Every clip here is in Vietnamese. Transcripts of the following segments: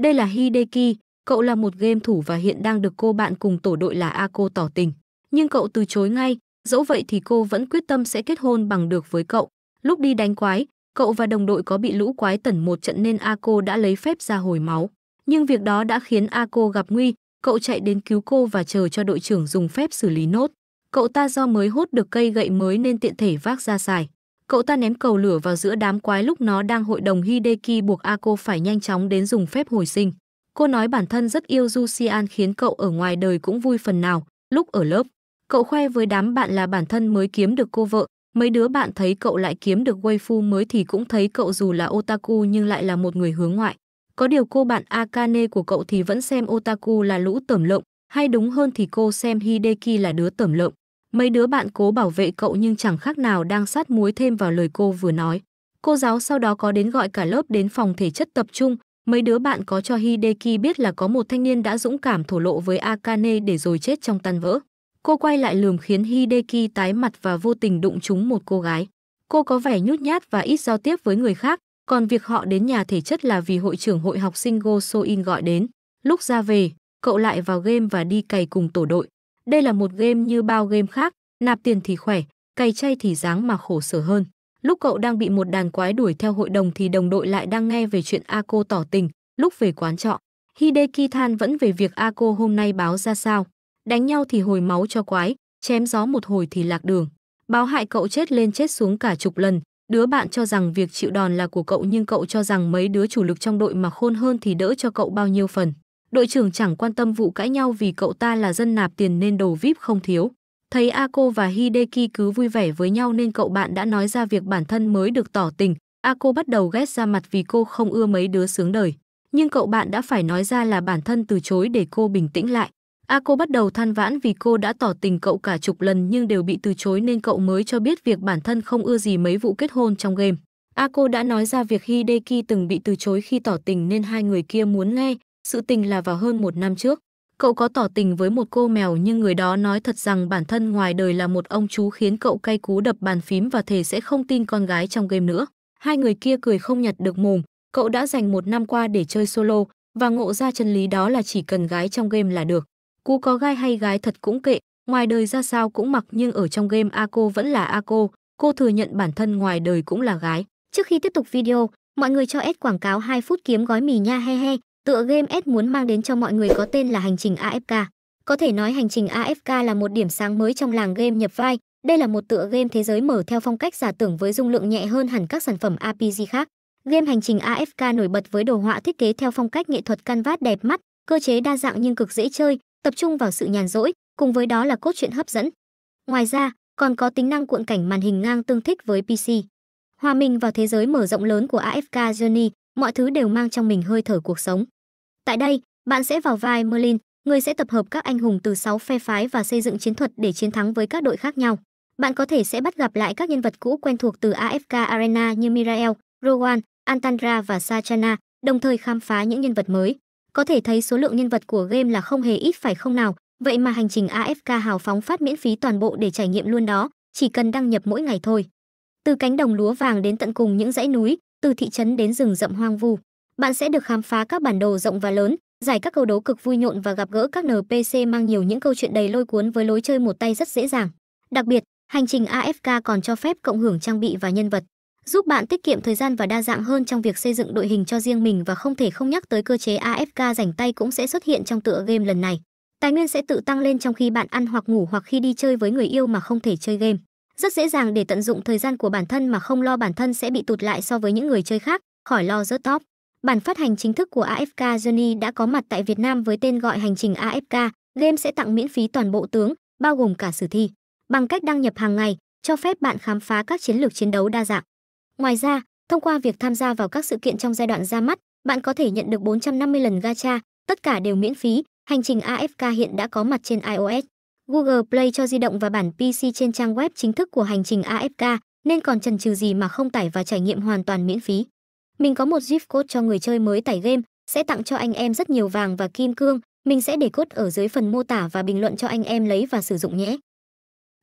Đây là Hideki, cậu là một game thủ và hiện đang được cô bạn cùng tổ đội là Ako tỏ tình. Nhưng cậu từ chối ngay, dẫu vậy thì cô vẫn quyết tâm sẽ kết hôn bằng được với cậu. Lúc đi đánh quái, cậu và đồng đội có bị lũ quái tẩn một trận nên Ako đã lấy phép ra hồi máu. Nhưng việc đó đã khiến Ako gặp nguy, cậu chạy đến cứu cô và chờ cho đội trưởng dùng phép xử lý nốt. Cậu ta do mới hốt được cây gậy mới nên tiện thể vác ra xài cậu ta ném cầu lửa vào giữa đám quái lúc nó đang hội đồng Hideki buộc Ako phải nhanh chóng đến dùng phép hồi sinh. Cô nói bản thân rất yêu Du khiến cậu ở ngoài đời cũng vui phần nào, lúc ở lớp. Cậu khoe với đám bạn là bản thân mới kiếm được cô vợ, mấy đứa bạn thấy cậu lại kiếm được waifu mới thì cũng thấy cậu dù là otaku nhưng lại là một người hướng ngoại. Có điều cô bạn Akane của cậu thì vẫn xem otaku là lũ tẩm lộng, hay đúng hơn thì cô xem Hideki là đứa tẩm lộng. Mấy đứa bạn cố bảo vệ cậu nhưng chẳng khác nào đang sát muối thêm vào lời cô vừa nói. Cô giáo sau đó có đến gọi cả lớp đến phòng thể chất tập trung, mấy đứa bạn có cho Hideki biết là có một thanh niên đã dũng cảm thổ lộ với Akane để rồi chết trong tan vỡ. Cô quay lại lườm khiến Hideki tái mặt và vô tình đụng trúng một cô gái. Cô có vẻ nhút nhát và ít giao tiếp với người khác, còn việc họ đến nhà thể chất là vì hội trưởng hội học sinh Go So In gọi đến. Lúc ra về, cậu lại vào game và đi cày cùng tổ đội. Đây là một game như bao game khác, nạp tiền thì khỏe, cày chay thì dáng mà khổ sở hơn. Lúc cậu đang bị một đàn quái đuổi theo hội đồng thì đồng đội lại đang nghe về chuyện Ako tỏ tình, lúc về quán trọ. Hideki than vẫn về việc Ako hôm nay báo ra sao. Đánh nhau thì hồi máu cho quái, chém gió một hồi thì lạc đường. Báo hại cậu chết lên chết xuống cả chục lần. Đứa bạn cho rằng việc chịu đòn là của cậu nhưng cậu cho rằng mấy đứa chủ lực trong đội mà khôn hơn thì đỡ cho cậu bao nhiêu phần. Đội trưởng chẳng quan tâm vụ cãi nhau vì cậu ta là dân nạp tiền nên đồ VIP không thiếu. Thấy Ako và Hideki cứ vui vẻ với nhau nên cậu bạn đã nói ra việc bản thân mới được tỏ tình. Ako bắt đầu ghét ra mặt vì cô không ưa mấy đứa sướng đời. Nhưng cậu bạn đã phải nói ra là bản thân từ chối để cô bình tĩnh lại. Ako bắt đầu than vãn vì cô đã tỏ tình cậu cả chục lần nhưng đều bị từ chối nên cậu mới cho biết việc bản thân không ưa gì mấy vụ kết hôn trong game. Ako đã nói ra việc Hideki từng bị từ chối khi tỏ tình nên hai người kia muốn nghe, sự tình là vào hơn một năm trước, cậu có tỏ tình với một cô mèo nhưng người đó nói thật rằng bản thân ngoài đời là một ông chú khiến cậu cay cú đập bàn phím và thề sẽ không tin con gái trong game nữa. Hai người kia cười không nhặt được mồm, cậu đã dành một năm qua để chơi solo và ngộ ra chân lý đó là chỉ cần gái trong game là được. Cú có gai hay gái thật cũng kệ, ngoài đời ra sao cũng mặc nhưng ở trong game A cô vẫn là A cô, cô thừa nhận bản thân ngoài đời cũng là gái. Trước khi tiếp tục video, mọi người cho ad quảng cáo 2 phút kiếm gói mì nha he he, tựa game S muốn mang đến cho mọi người có tên là hành trình AFK. Có thể nói hành trình AFK là một điểm sáng mới trong làng game nhập vai. Đây là một tựa game thế giới mở theo phong cách giả tưởng với dung lượng nhẹ hơn hẳn các sản phẩm RPG khác. Game hành trình AFK nổi bật với đồ họa thiết kế theo phong cách nghệ thuật canvas đẹp mắt, cơ chế đa dạng nhưng cực dễ chơi, tập trung vào sự nhàn rỗi, cùng với đó là cốt truyện hấp dẫn. Ngoài ra, còn có tính năng cuộn cảnh màn hình ngang tương thích với PC. Hòa mình vào thế giới mở rộng lớn của AFK Journey, mọi thứ đều mang trong mình hơi thở cuộc sống. Tại đây, bạn sẽ vào vai Merlin, người sẽ tập hợp các anh hùng từ 6 phe phái và xây dựng chiến thuật để chiến thắng với các đội khác nhau. Bạn có thể sẽ bắt gặp lại các nhân vật cũ quen thuộc từ AFK Arena như Mirael, Rowan, Antandra và Sachana, đồng thời khám phá những nhân vật mới. Có thể thấy số lượng nhân vật của game là không hề ít phải không nào, vậy mà hành trình AFK hào phóng phát miễn phí toàn bộ để trải nghiệm luôn đó, chỉ cần đăng nhập mỗi ngày thôi. Từ cánh đồng lúa vàng đến tận cùng những dãy núi, từ thị trấn đến rừng rậm hoang vu, bạn sẽ được khám phá các bản đồ rộng và lớn, giải các câu đố cực vui nhộn và gặp gỡ các NPC mang nhiều những câu chuyện đầy lôi cuốn với lối chơi một tay rất dễ dàng. Đặc biệt, hành trình AFK còn cho phép cộng hưởng trang bị và nhân vật, giúp bạn tiết kiệm thời gian và đa dạng hơn trong việc xây dựng đội hình cho riêng mình và không thể không nhắc tới cơ chế AFK rảnh tay cũng sẽ xuất hiện trong tựa game lần này. Tài nguyên sẽ tự tăng lên trong khi bạn ăn hoặc ngủ hoặc khi đi chơi với người yêu mà không thể chơi game. Rất dễ dàng để tận dụng thời gian của bản thân mà không lo bản thân sẽ bị tụt lại so với những người chơi khác, khỏi lo rớt top. Bản phát hành chính thức của AFK Journey đã có mặt tại Việt Nam với tên gọi Hành trình AFK, game sẽ tặng miễn phí toàn bộ tướng, bao gồm cả sử thi. Bằng cách đăng nhập hàng ngày, cho phép bạn khám phá các chiến lược chiến đấu đa dạng. Ngoài ra, thông qua việc tham gia vào các sự kiện trong giai đoạn ra mắt, bạn có thể nhận được 450 lần gacha, tất cả đều miễn phí. Hành trình AFK hiện đã có mặt trên iOS, Google Play cho di động và bản PC trên trang web chính thức của hành trình AFK, nên còn chần chừ gì mà không tải và trải nghiệm hoàn toàn miễn phí. Mình có một gift code cho người chơi mới tải game, sẽ tặng cho anh em rất nhiều vàng và kim cương, mình sẽ để code ở dưới phần mô tả và bình luận cho anh em lấy và sử dụng nhé.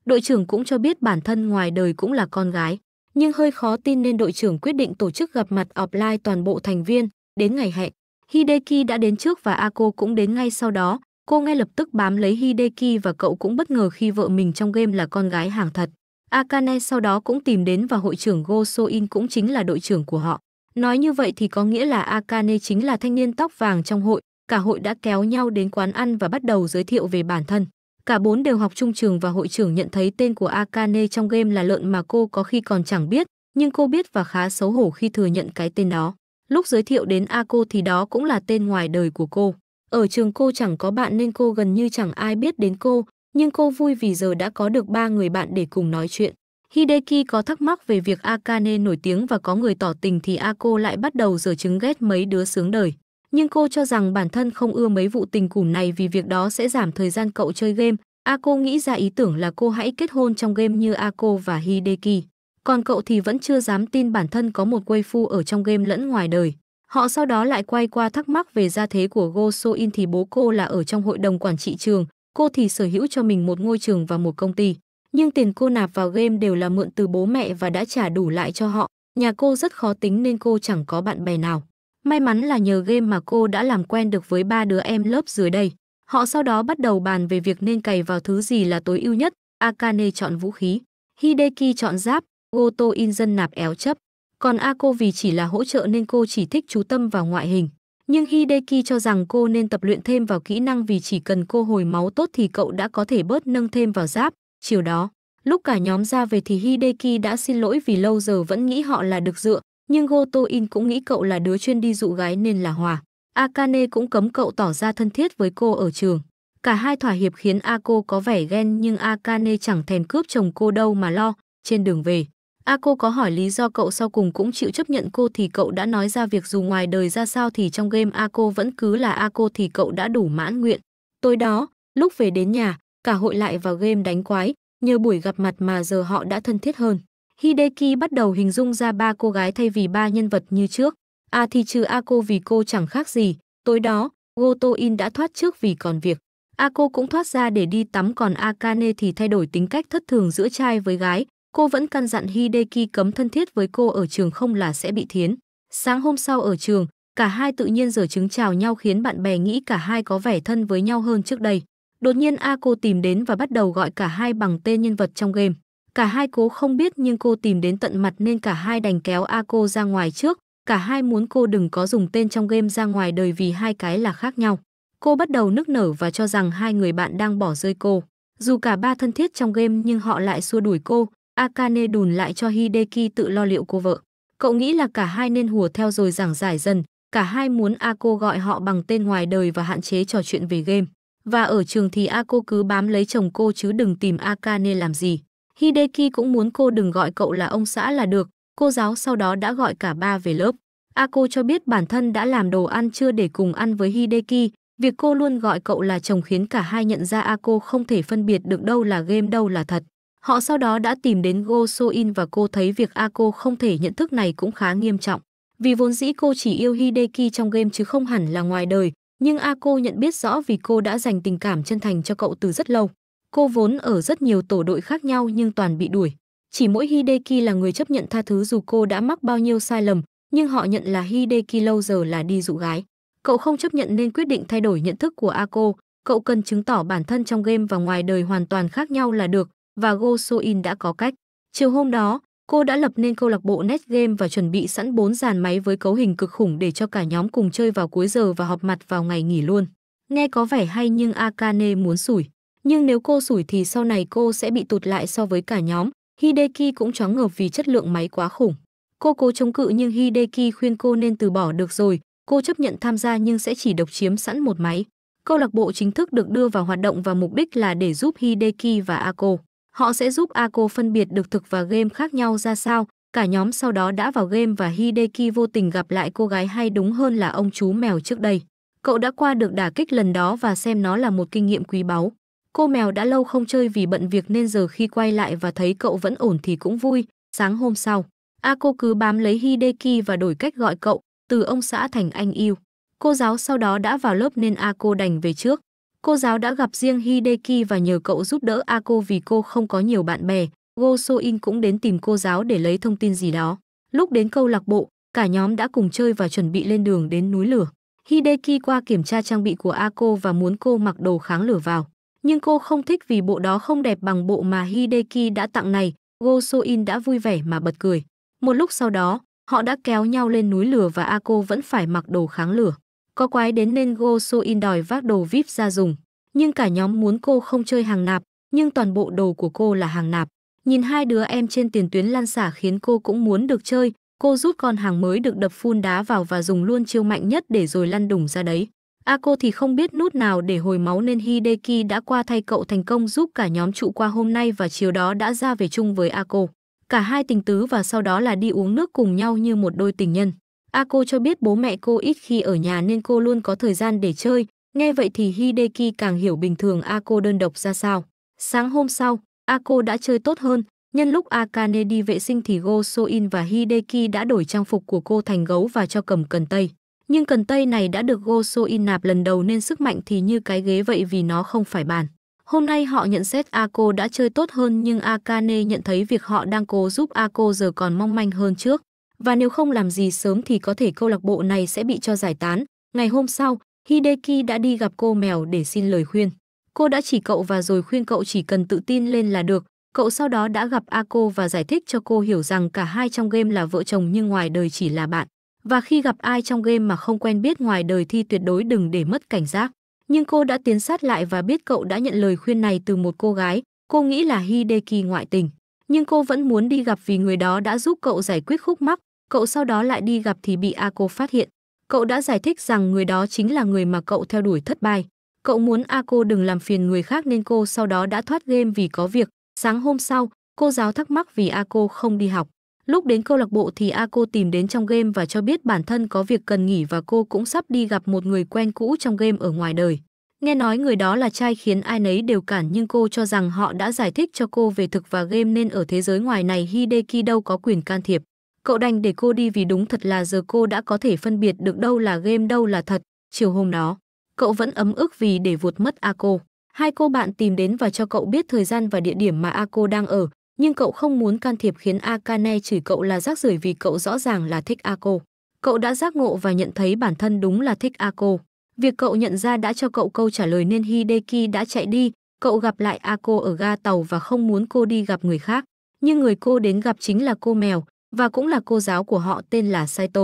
Đội trưởng cũng cho biết bản thân ngoài đời cũng là con gái, nhưng hơi khó tin nên đội trưởng quyết định tổ chức gặp mặt offline toàn bộ thành viên, đến ngày hẹn. Hideki đã đến trước và Ako cũng đến ngay sau đó, cô ngay lập tức bám lấy Hideki và cậu cũng bất ngờ khi vợ mình trong game là con gái hàng thật. Akane sau đó cũng tìm đến và hội trưởng Go So In cũng chính là đội trưởng của họ. Nói như vậy thì có nghĩa là Akane chính là thanh niên tóc vàng trong hội, cả hội đã kéo nhau đến quán ăn và bắt đầu giới thiệu về bản thân. Cả bốn đều học trung trường và hội trưởng nhận thấy tên của Akane trong game là lợn mà cô có khi còn chẳng biết, nhưng cô biết và khá xấu hổ khi thừa nhận cái tên đó. Lúc giới thiệu đến Ako thì đó cũng là tên ngoài đời của cô. Ở trường cô chẳng có bạn nên cô gần như chẳng ai biết đến cô, nhưng cô vui vì giờ đã có được ba người bạn để cùng nói chuyện. Hideki có thắc mắc về việc Akane nổi tiếng và có người tỏ tình thì Ako lại bắt đầu dở chứng ghét mấy đứa sướng đời. Nhưng cô cho rằng bản thân không ưa mấy vụ tình cùm này vì việc đó sẽ giảm thời gian cậu chơi game. Ako nghĩ ra ý tưởng là cô hãy kết hôn trong game như Ako và Hideki. Còn cậu thì vẫn chưa dám tin bản thân có một phu ở trong game lẫn ngoài đời. Họ sau đó lại quay qua thắc mắc về gia thế của Go So In thì bố cô là ở trong hội đồng quản trị trường, cô thì sở hữu cho mình một ngôi trường và một công ty nhưng tiền cô nạp vào game đều là mượn từ bố mẹ và đã trả đủ lại cho họ. Nhà cô rất khó tính nên cô chẳng có bạn bè nào. May mắn là nhờ game mà cô đã làm quen được với ba đứa em lớp dưới đây. Họ sau đó bắt đầu bàn về việc nên cày vào thứ gì là tối ưu nhất. Akane chọn vũ khí, Hideki chọn giáp, Goto in dân nạp éo chấp. Còn Ako vì chỉ là hỗ trợ nên cô chỉ thích chú tâm vào ngoại hình. Nhưng Hideki cho rằng cô nên tập luyện thêm vào kỹ năng vì chỉ cần cô hồi máu tốt thì cậu đã có thể bớt nâng thêm vào giáp. Chiều đó, lúc cả nhóm ra về thì Hideki đã xin lỗi vì lâu giờ vẫn nghĩ họ là được dựa, nhưng Goto In cũng nghĩ cậu là đứa chuyên đi dụ gái nên là hòa. Akane cũng cấm cậu tỏ ra thân thiết với cô ở trường. Cả hai thỏa hiệp khiến Ako có vẻ ghen nhưng Akane chẳng thèm cướp chồng cô đâu mà lo. Trên đường về, Ako có hỏi lý do cậu sau cùng cũng chịu chấp nhận cô thì cậu đã nói ra việc dù ngoài đời ra sao thì trong game Ako vẫn cứ là Ako thì cậu đã đủ mãn nguyện. Tối đó, lúc về đến nhà, cả hội lại vào game đánh quái, nhờ buổi gặp mặt mà giờ họ đã thân thiết hơn. Hideki bắt đầu hình dung ra ba cô gái thay vì ba nhân vật như trước. à thì trừ A vì cô chẳng khác gì. Tối đó, Goto In đã thoát trước vì còn việc. A cũng thoát ra để đi tắm còn Akane thì thay đổi tính cách thất thường giữa trai với gái. Cô vẫn căn dặn Hideki cấm thân thiết với cô ở trường không là sẽ bị thiến. Sáng hôm sau ở trường, cả hai tự nhiên giờ chứng chào nhau khiến bạn bè nghĩ cả hai có vẻ thân với nhau hơn trước đây. Đột nhiên A cô tìm đến và bắt đầu gọi cả hai bằng tên nhân vật trong game. Cả hai cố không biết nhưng cô tìm đến tận mặt nên cả hai đành kéo A cô ra ngoài trước. Cả hai muốn cô đừng có dùng tên trong game ra ngoài đời vì hai cái là khác nhau. Cô bắt đầu nức nở và cho rằng hai người bạn đang bỏ rơi cô. Dù cả ba thân thiết trong game nhưng họ lại xua đuổi cô, Akane đùn lại cho Hideki tự lo liệu cô vợ. Cậu nghĩ là cả hai nên hùa theo rồi giảng giải dần, cả hai muốn A cô gọi họ bằng tên ngoài đời và hạn chế trò chuyện về game. Và ở trường thì A cô cứ bám lấy chồng cô chứ đừng tìm Akane làm gì. Hideki cũng muốn cô đừng gọi cậu là ông xã là được, cô giáo sau đó đã gọi cả ba về lớp. A cô cho biết bản thân đã làm đồ ăn chưa để cùng ăn với Hideki, việc cô luôn gọi cậu là chồng khiến cả hai nhận ra A cô không thể phân biệt được đâu là game đâu là thật. Họ sau đó đã tìm đến Go So In và cô thấy việc A cô không thể nhận thức này cũng khá nghiêm trọng. Vì vốn dĩ cô chỉ yêu Hideki trong game chứ không hẳn là ngoài đời, nhưng A cô nhận biết rõ vì cô đã dành tình cảm chân thành cho cậu từ rất lâu. Cô vốn ở rất nhiều tổ đội khác nhau nhưng toàn bị đuổi. Chỉ mỗi Hideki là người chấp nhận tha thứ dù cô đã mắc bao nhiêu sai lầm, nhưng họ nhận là Hideki lâu giờ là đi dụ gái. Cậu không chấp nhận nên quyết định thay đổi nhận thức của Ako, cậu cần chứng tỏ bản thân trong game và ngoài đời hoàn toàn khác nhau là được, và Go So In đã có cách. Chiều hôm đó, Cô đã lập nên câu lạc bộ Net Game và chuẩn bị sẵn 4 dàn máy với cấu hình cực khủng để cho cả nhóm cùng chơi vào cuối giờ và họp mặt vào ngày nghỉ luôn. Nghe có vẻ hay nhưng Akane muốn sủi. Nhưng nếu cô sủi thì sau này cô sẽ bị tụt lại so với cả nhóm. Hideki cũng choáng ngợp vì chất lượng máy quá khủng. Cô cố chống cự nhưng Hideki khuyên cô nên từ bỏ được rồi. Cô chấp nhận tham gia nhưng sẽ chỉ độc chiếm sẵn một máy. Câu lạc bộ chính thức được đưa vào hoạt động và mục đích là để giúp Hideki và Ako. Họ sẽ giúp Ako phân biệt được thực và game khác nhau ra sao. Cả nhóm sau đó đã vào game và Hideki vô tình gặp lại cô gái hay đúng hơn là ông chú mèo trước đây. Cậu đã qua được đả kích lần đó và xem nó là một kinh nghiệm quý báu. Cô mèo đã lâu không chơi vì bận việc nên giờ khi quay lại và thấy cậu vẫn ổn thì cũng vui. Sáng hôm sau, Ako cứ bám lấy Hideki và đổi cách gọi cậu, từ ông xã thành anh yêu. Cô giáo sau đó đã vào lớp nên Ako đành về trước. Cô giáo đã gặp riêng Hideki và nhờ cậu giúp đỡ Ako vì cô không có nhiều bạn bè. Go So In cũng đến tìm cô giáo để lấy thông tin gì đó. Lúc đến câu lạc bộ, cả nhóm đã cùng chơi và chuẩn bị lên đường đến núi lửa. Hideki qua kiểm tra trang bị của Ako và muốn cô mặc đồ kháng lửa vào. Nhưng cô không thích vì bộ đó không đẹp bằng bộ mà Hideki đã tặng này. Go So In đã vui vẻ mà bật cười. Một lúc sau đó, họ đã kéo nhau lên núi lửa và Ako vẫn phải mặc đồ kháng lửa. Có quái đến nên Go So In đòi vác đồ VIP ra dùng. Nhưng cả nhóm muốn cô không chơi hàng nạp, nhưng toàn bộ đồ của cô là hàng nạp. Nhìn hai đứa em trên tiền tuyến lan xả khiến cô cũng muốn được chơi, cô rút con hàng mới được đập phun đá vào và dùng luôn chiêu mạnh nhất để rồi lăn đùng ra đấy. A cô thì không biết nút nào để hồi máu nên Hideki đã qua thay cậu thành công giúp cả nhóm trụ qua hôm nay và chiều đó đã ra về chung với A cô. Cả hai tình tứ và sau đó là đi uống nước cùng nhau như một đôi tình nhân. A cô cho biết bố mẹ cô ít khi ở nhà nên cô luôn có thời gian để chơi. Nghe vậy thì Hideki càng hiểu bình thường A cô đơn độc ra sao. Sáng hôm sau, A cô đã chơi tốt hơn. Nhân lúc Akane đi vệ sinh thì Go So-in và Hideki đã đổi trang phục của cô thành gấu và cho cầm cần tây. Nhưng cần tây này đã được Go So-in nạp lần đầu nên sức mạnh thì như cái ghế vậy vì nó không phải bàn. Hôm nay họ nhận xét Ako đã chơi tốt hơn nhưng Akane nhận thấy việc họ đang cố giúp Ako giờ còn mong manh hơn trước và nếu không làm gì sớm thì có thể câu lạc bộ này sẽ bị cho giải tán. Ngày hôm sau, Hideki đã đi gặp cô mèo để xin lời khuyên. Cô đã chỉ cậu và rồi khuyên cậu chỉ cần tự tin lên là được. Cậu sau đó đã gặp Ako và giải thích cho cô hiểu rằng cả hai trong game là vợ chồng nhưng ngoài đời chỉ là bạn. Và khi gặp ai trong game mà không quen biết ngoài đời thì tuyệt đối đừng để mất cảnh giác. Nhưng cô đã tiến sát lại và biết cậu đã nhận lời khuyên này từ một cô gái. Cô nghĩ là Hideki ngoại tình. Nhưng cô vẫn muốn đi gặp vì người đó đã giúp cậu giải quyết khúc mắc cậu sau đó lại đi gặp thì bị Ako phát hiện. Cậu đã giải thích rằng người đó chính là người mà cậu theo đuổi thất bại. Cậu muốn Ako đừng làm phiền người khác nên cô sau đó đã thoát game vì có việc. Sáng hôm sau, cô giáo thắc mắc vì Ako không đi học. Lúc đến câu lạc bộ thì Ako tìm đến trong game và cho biết bản thân có việc cần nghỉ và cô cũng sắp đi gặp một người quen cũ trong game ở ngoài đời. Nghe nói người đó là trai khiến ai nấy đều cản nhưng cô cho rằng họ đã giải thích cho cô về thực và game nên ở thế giới ngoài này Hideki đâu có quyền can thiệp. Cậu đành để cô đi vì đúng thật là giờ cô đã có thể phân biệt được đâu là game đâu là thật. Chiều hôm đó, cậu vẫn ấm ức vì để vụt mất A Hai cô bạn tìm đến và cho cậu biết thời gian và địa điểm mà A đang ở, nhưng cậu không muốn can thiệp khiến Akane chửi cậu là rác rưởi vì cậu rõ ràng là thích A Cậu đã giác ngộ và nhận thấy bản thân đúng là thích A Việc cậu nhận ra đã cho cậu câu trả lời nên Hideki đã chạy đi, cậu gặp lại A ở ga tàu và không muốn cô đi gặp người khác. Nhưng người cô đến gặp chính là cô mèo, và cũng là cô giáo của họ tên là Saito.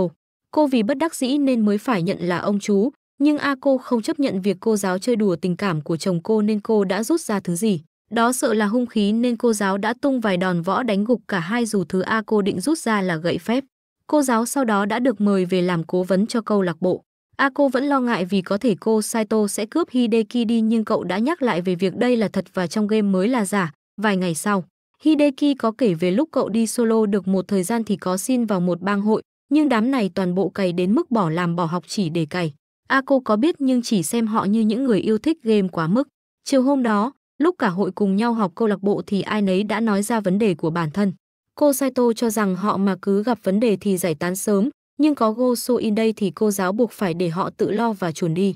Cô vì bất đắc dĩ nên mới phải nhận là ông chú, nhưng A cô không chấp nhận việc cô giáo chơi đùa tình cảm của chồng cô nên cô đã rút ra thứ gì. Đó sợ là hung khí nên cô giáo đã tung vài đòn võ đánh gục cả hai dù thứ A cô định rút ra là gậy phép. Cô giáo sau đó đã được mời về làm cố vấn cho câu lạc bộ. A cô vẫn lo ngại vì có thể cô Saito sẽ cướp Hideki đi nhưng cậu đã nhắc lại về việc đây là thật và trong game mới là giả. Vài ngày sau, Hideki có kể về lúc cậu đi solo được một thời gian thì có xin vào một bang hội, nhưng đám này toàn bộ cày đến mức bỏ làm bỏ học chỉ để cày. A cô có biết nhưng chỉ xem họ như những người yêu thích game quá mức. Chiều hôm đó, lúc cả hội cùng nhau học câu lạc bộ thì ai nấy đã nói ra vấn đề của bản thân. Cô Saito cho rằng họ mà cứ gặp vấn đề thì giải tán sớm, nhưng có in đây thì cô giáo buộc phải để họ tự lo và chuồn đi.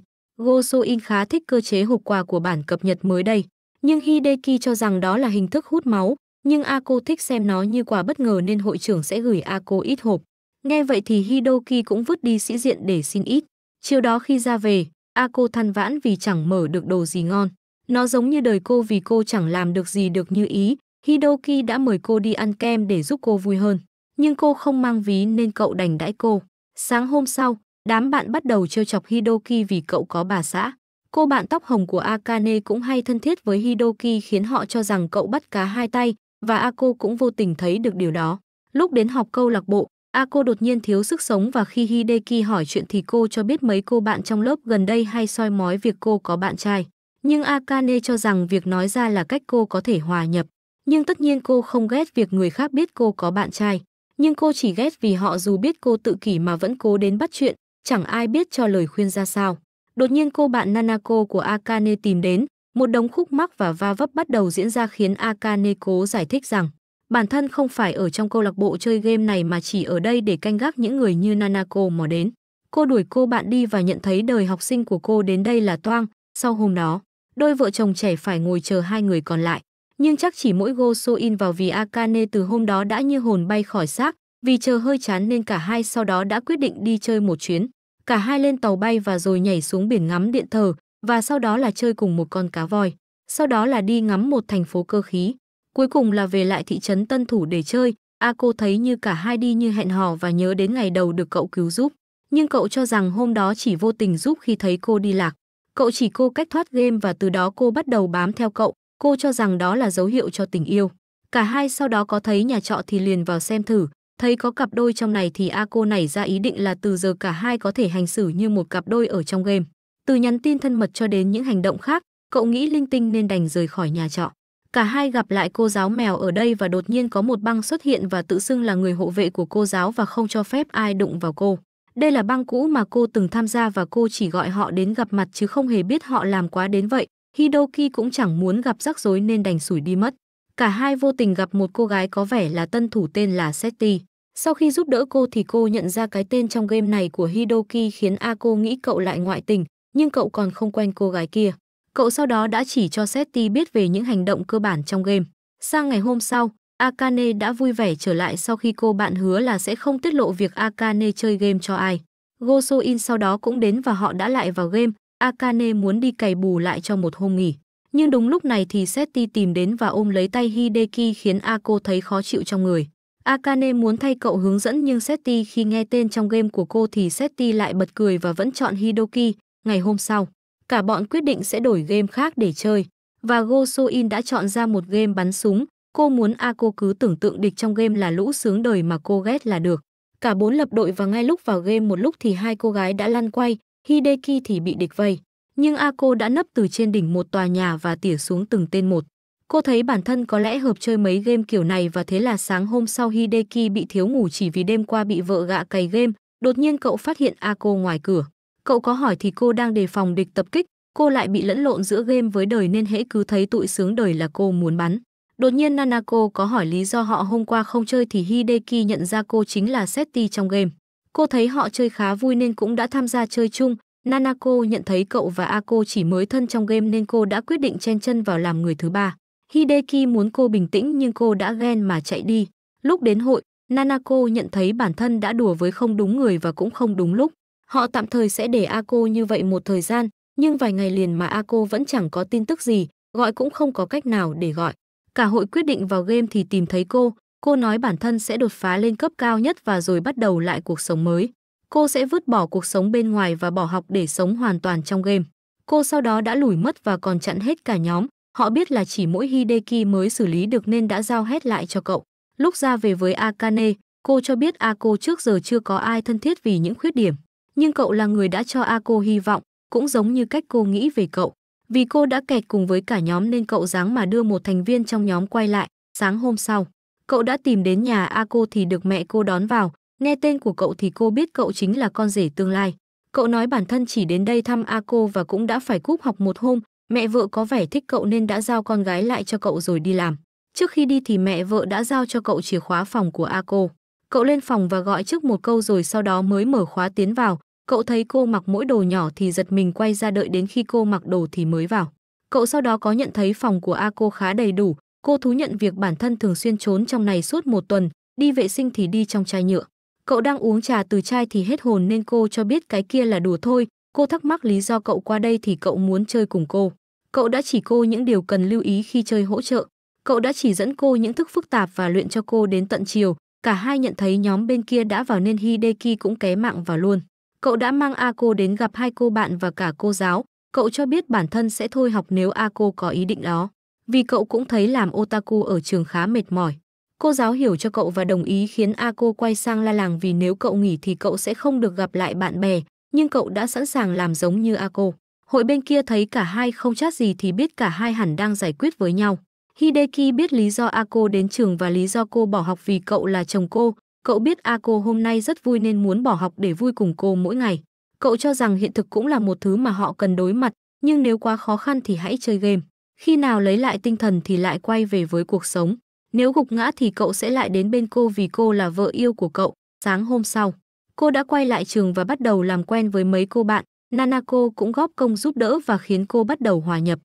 in khá thích cơ chế hộp quà của bản cập nhật mới đây, nhưng Hideki cho rằng đó là hình thức hút máu, nhưng A cô thích xem nó như quà bất ngờ nên hội trưởng sẽ gửi A cô ít hộp. Nghe vậy thì Hidoki cũng vứt đi sĩ diện để xin ít. Chiều đó khi ra về, A cô than vãn vì chẳng mở được đồ gì ngon. Nó giống như đời cô vì cô chẳng làm được gì được như ý. Hidoki đã mời cô đi ăn kem để giúp cô vui hơn. Nhưng cô không mang ví nên cậu đành đãi cô. Sáng hôm sau, đám bạn bắt đầu trêu chọc Hidoki vì cậu có bà xã. Cô bạn tóc hồng của Akane cũng hay thân thiết với Hidoki khiến họ cho rằng cậu bắt cá hai tay, và Ako cũng vô tình thấy được điều đó. Lúc đến học câu lạc bộ, Ako đột nhiên thiếu sức sống và khi Hideki hỏi chuyện thì cô cho biết mấy cô bạn trong lớp gần đây hay soi mói việc cô có bạn trai. Nhưng Akane cho rằng việc nói ra là cách cô có thể hòa nhập. Nhưng tất nhiên cô không ghét việc người khác biết cô có bạn trai. Nhưng cô chỉ ghét vì họ dù biết cô tự kỷ mà vẫn cố đến bắt chuyện, chẳng ai biết cho lời khuyên ra sao. Đột nhiên cô bạn Nanako của Akane tìm đến, một đống khúc mắc và va vấp bắt đầu diễn ra khiến Akane cố giải thích rằng bản thân không phải ở trong câu lạc bộ chơi game này mà chỉ ở đây để canh gác những người như Nanako mò đến. Cô đuổi cô bạn đi và nhận thấy đời học sinh của cô đến đây là toang. Sau hôm đó, đôi vợ chồng trẻ phải ngồi chờ hai người còn lại. Nhưng chắc chỉ mỗi Go So In vào vì Akane từ hôm đó đã như hồn bay khỏi xác, vì chờ hơi chán nên cả hai sau đó đã quyết định đi chơi một chuyến. Cả hai lên tàu bay và rồi nhảy xuống biển ngắm điện thờ, và sau đó là chơi cùng một con cá voi, sau đó là đi ngắm một thành phố cơ khí, cuối cùng là về lại thị trấn Tân Thủ để chơi. A cô thấy như cả hai đi như hẹn hò và nhớ đến ngày đầu được cậu cứu giúp, nhưng cậu cho rằng hôm đó chỉ vô tình giúp khi thấy cô đi lạc. Cậu chỉ cô cách thoát game và từ đó cô bắt đầu bám theo cậu, cô cho rằng đó là dấu hiệu cho tình yêu. Cả hai sau đó có thấy nhà trọ thì liền vào xem thử, thấy có cặp đôi trong này thì A cô nảy ra ý định là từ giờ cả hai có thể hành xử như một cặp đôi ở trong game. Từ nhắn tin thân mật cho đến những hành động khác, cậu nghĩ linh tinh nên đành rời khỏi nhà trọ. Cả hai gặp lại cô giáo mèo ở đây và đột nhiên có một băng xuất hiện và tự xưng là người hộ vệ của cô giáo và không cho phép ai đụng vào cô. Đây là băng cũ mà cô từng tham gia và cô chỉ gọi họ đến gặp mặt chứ không hề biết họ làm quá đến vậy. Hidoki cũng chẳng muốn gặp rắc rối nên đành sủi đi mất. Cả hai vô tình gặp một cô gái có vẻ là tân thủ tên là Seti. Sau khi giúp đỡ cô thì cô nhận ra cái tên trong game này của Hidoki khiến a cô nghĩ cậu lại ngoại tình, nhưng cậu còn không quen cô gái kia. Cậu sau đó đã chỉ cho Seti biết về những hành động cơ bản trong game. Sang ngày hôm sau, Akane đã vui vẻ trở lại sau khi cô bạn hứa là sẽ không tiết lộ việc Akane chơi game cho ai. Gosoin sau đó cũng đến và họ đã lại vào game. Akane muốn đi cày bù lại cho một hôm nghỉ. Nhưng đúng lúc này thì Seti tìm đến và ôm lấy tay Hideki khiến Ako thấy khó chịu trong người. Akane muốn thay cậu hướng dẫn nhưng Seti khi nghe tên trong game của cô thì Seti lại bật cười và vẫn chọn Hidoki, Ngày hôm sau, cả bọn quyết định sẽ đổi game khác để chơi và Go So In đã chọn ra một game bắn súng. Cô muốn A cô cứ tưởng tượng địch trong game là lũ sướng đời mà cô ghét là được. Cả bốn lập đội và ngay lúc vào game một lúc thì hai cô gái đã lăn quay, Hideki thì bị địch vây. Nhưng A cô đã nấp từ trên đỉnh một tòa nhà và tỉa xuống từng tên một. Cô thấy bản thân có lẽ hợp chơi mấy game kiểu này và thế là sáng hôm sau Hideki bị thiếu ngủ chỉ vì đêm qua bị vợ gạ cày game. Đột nhiên cậu phát hiện A cô ngoài cửa. Cậu có hỏi thì cô đang đề phòng địch tập kích, cô lại bị lẫn lộn giữa game với đời nên hễ cứ thấy tụi sướng đời là cô muốn bắn. Đột nhiên Nanako có hỏi lý do họ hôm qua không chơi thì Hideki nhận ra cô chính là Seti trong game. Cô thấy họ chơi khá vui nên cũng đã tham gia chơi chung. Nanako nhận thấy cậu và Ako chỉ mới thân trong game nên cô đã quyết định chen chân vào làm người thứ ba. Hideki muốn cô bình tĩnh nhưng cô đã ghen mà chạy đi. Lúc đến hội, Nanako nhận thấy bản thân đã đùa với không đúng người và cũng không đúng lúc. Họ tạm thời sẽ để A cô như vậy một thời gian, nhưng vài ngày liền mà A cô vẫn chẳng có tin tức gì, gọi cũng không có cách nào để gọi. Cả hội quyết định vào game thì tìm thấy cô, cô nói bản thân sẽ đột phá lên cấp cao nhất và rồi bắt đầu lại cuộc sống mới. Cô sẽ vứt bỏ cuộc sống bên ngoài và bỏ học để sống hoàn toàn trong game. Cô sau đó đã lủi mất và còn chặn hết cả nhóm. Họ biết là chỉ mỗi Hideki mới xử lý được nên đã giao hết lại cho cậu. Lúc ra về với Akane, cô cho biết Ako trước giờ chưa có ai thân thiết vì những khuyết điểm nhưng cậu là người đã cho a cô hy vọng cũng giống như cách cô nghĩ về cậu vì cô đã kẹt cùng với cả nhóm nên cậu dáng mà đưa một thành viên trong nhóm quay lại sáng hôm sau cậu đã tìm đến nhà a cô thì được mẹ cô đón vào nghe tên của cậu thì cô biết cậu chính là con rể tương lai cậu nói bản thân chỉ đến đây thăm a cô và cũng đã phải cúp học một hôm mẹ vợ có vẻ thích cậu nên đã giao con gái lại cho cậu rồi đi làm trước khi đi thì mẹ vợ đã giao cho cậu chìa khóa phòng của a cô Cậu lên phòng và gọi trước một câu rồi sau đó mới mở khóa tiến vào. Cậu thấy cô mặc mỗi đồ nhỏ thì giật mình quay ra đợi đến khi cô mặc đồ thì mới vào. Cậu sau đó có nhận thấy phòng của A cô khá đầy đủ. Cô thú nhận việc bản thân thường xuyên trốn trong này suốt một tuần, đi vệ sinh thì đi trong chai nhựa. Cậu đang uống trà từ chai thì hết hồn nên cô cho biết cái kia là đùa thôi. Cô thắc mắc lý do cậu qua đây thì cậu muốn chơi cùng cô. Cậu đã chỉ cô những điều cần lưu ý khi chơi hỗ trợ. Cậu đã chỉ dẫn cô những thức phức tạp và luyện cho cô đến tận chiều. Cả hai nhận thấy nhóm bên kia đã vào nên Hideki cũng ké mạng vào luôn. Cậu đã mang Ako đến gặp hai cô bạn và cả cô giáo. Cậu cho biết bản thân sẽ thôi học nếu Ako có ý định đó. Vì cậu cũng thấy làm otaku ở trường khá mệt mỏi. Cô giáo hiểu cho cậu và đồng ý khiến Ako quay sang la làng vì nếu cậu nghỉ thì cậu sẽ không được gặp lại bạn bè, nhưng cậu đã sẵn sàng làm giống như Ako. Hội bên kia thấy cả hai không chát gì thì biết cả hai hẳn đang giải quyết với nhau. Hideki biết lý do Ako đến trường và lý do cô bỏ học vì cậu là chồng cô. Cậu biết Ako hôm nay rất vui nên muốn bỏ học để vui cùng cô mỗi ngày. Cậu cho rằng hiện thực cũng là một thứ mà họ cần đối mặt, nhưng nếu quá khó khăn thì hãy chơi game. Khi nào lấy lại tinh thần thì lại quay về với cuộc sống. Nếu gục ngã thì cậu sẽ lại đến bên cô vì cô là vợ yêu của cậu. Sáng hôm sau, cô đã quay lại trường và bắt đầu làm quen với mấy cô bạn. Nanako cũng góp công giúp đỡ và khiến cô bắt đầu hòa nhập.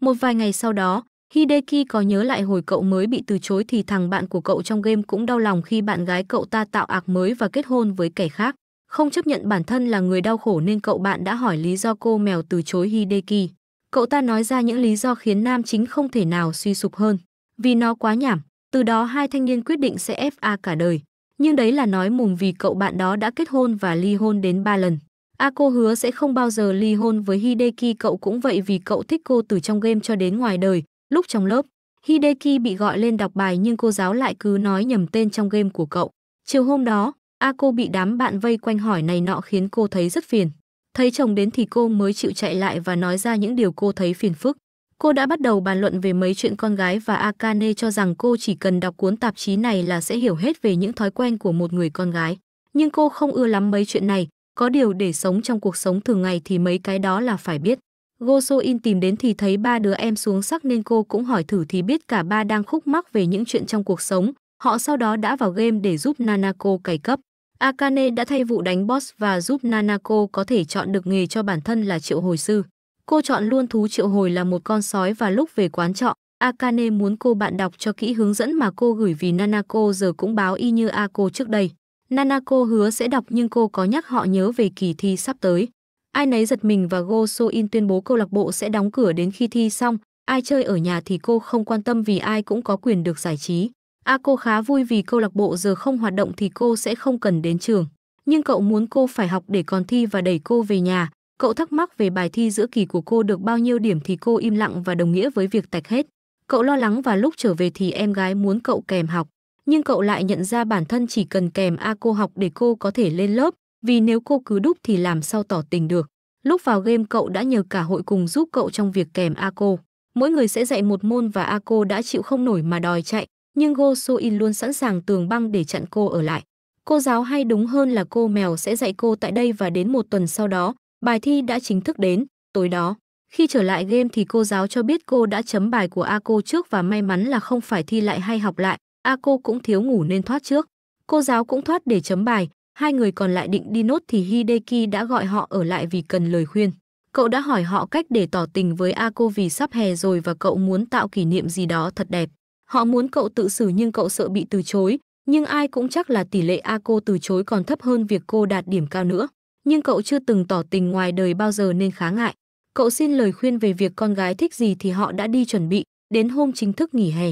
Một vài ngày sau đó, Hideki có nhớ lại hồi cậu mới bị từ chối thì thằng bạn của cậu trong game cũng đau lòng khi bạn gái cậu ta tạo ạc mới và kết hôn với kẻ khác. Không chấp nhận bản thân là người đau khổ nên cậu bạn đã hỏi lý do cô mèo từ chối Hideki. Cậu ta nói ra những lý do khiến nam chính không thể nào suy sụp hơn. Vì nó quá nhảm, từ đó hai thanh niên quyết định sẽ FA cả đời. Nhưng đấy là nói mùng vì cậu bạn đó đã kết hôn và ly hôn đến 3 lần. A cô hứa sẽ không bao giờ ly hôn với Hideki cậu cũng vậy vì cậu thích cô từ trong game cho đến ngoài đời, Lúc trong lớp, Hideki bị gọi lên đọc bài nhưng cô giáo lại cứ nói nhầm tên trong game của cậu. Chiều hôm đó, Ako bị đám bạn vây quanh hỏi này nọ khiến cô thấy rất phiền. Thấy chồng đến thì cô mới chịu chạy lại và nói ra những điều cô thấy phiền phức. Cô đã bắt đầu bàn luận về mấy chuyện con gái và Akane cho rằng cô chỉ cần đọc cuốn tạp chí này là sẽ hiểu hết về những thói quen của một người con gái. Nhưng cô không ưa lắm mấy chuyện này, có điều để sống trong cuộc sống thường ngày thì mấy cái đó là phải biết. Go So In tìm đến thì thấy ba đứa em xuống sắc nên cô cũng hỏi thử thì biết cả ba đang khúc mắc về những chuyện trong cuộc sống. Họ sau đó đã vào game để giúp Nanako cày cấp. Akane đã thay vụ đánh boss và giúp Nanako có thể chọn được nghề cho bản thân là triệu hồi sư. Cô chọn luôn thú triệu hồi là một con sói và lúc về quán trọ, Akane muốn cô bạn đọc cho kỹ hướng dẫn mà cô gửi vì Nanako giờ cũng báo y như Ako trước đây. Nanako hứa sẽ đọc nhưng cô có nhắc họ nhớ về kỳ thi sắp tới. Ai nấy giật mình và Go So In tuyên bố câu lạc bộ sẽ đóng cửa đến khi thi xong. Ai chơi ở nhà thì cô không quan tâm vì ai cũng có quyền được giải trí. A à, cô khá vui vì câu lạc bộ giờ không hoạt động thì cô sẽ không cần đến trường. Nhưng cậu muốn cô phải học để còn thi và đẩy cô về nhà. Cậu thắc mắc về bài thi giữa kỳ của cô được bao nhiêu điểm thì cô im lặng và đồng nghĩa với việc tạch hết. Cậu lo lắng và lúc trở về thì em gái muốn cậu kèm học. Nhưng cậu lại nhận ra bản thân chỉ cần kèm A cô học để cô có thể lên lớp, vì nếu cô cứ đúc thì làm sao tỏ tình được. Lúc vào game cậu đã nhờ cả hội cùng giúp cậu trong việc kèm Ako. Mỗi người sẽ dạy một môn và Ako đã chịu không nổi mà đòi chạy, nhưng Go So In luôn sẵn sàng tường băng để chặn cô ở lại. Cô giáo hay đúng hơn là cô mèo sẽ dạy cô tại đây và đến một tuần sau đó, bài thi đã chính thức đến, tối đó. Khi trở lại game thì cô giáo cho biết cô đã chấm bài của Ako trước và may mắn là không phải thi lại hay học lại, Ako cũng thiếu ngủ nên thoát trước. Cô giáo cũng thoát để chấm bài, Hai người còn lại định đi nốt thì Hideki đã gọi họ ở lại vì cần lời khuyên. Cậu đã hỏi họ cách để tỏ tình với Ako vì sắp hè rồi và cậu muốn tạo kỷ niệm gì đó thật đẹp. Họ muốn cậu tự xử nhưng cậu sợ bị từ chối, nhưng ai cũng chắc là tỷ lệ Ako từ chối còn thấp hơn việc cô đạt điểm cao nữa. Nhưng cậu chưa từng tỏ tình ngoài đời bao giờ nên khá ngại. Cậu xin lời khuyên về việc con gái thích gì thì họ đã đi chuẩn bị, đến hôm chính thức nghỉ hè.